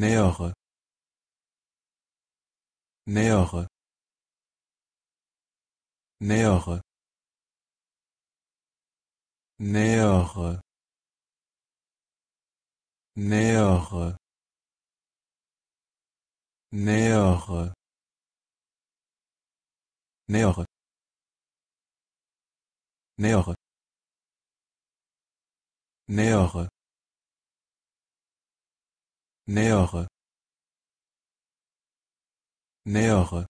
nähere nähere nähere nähere nähere nähere nähere nähere nähere nähere nähere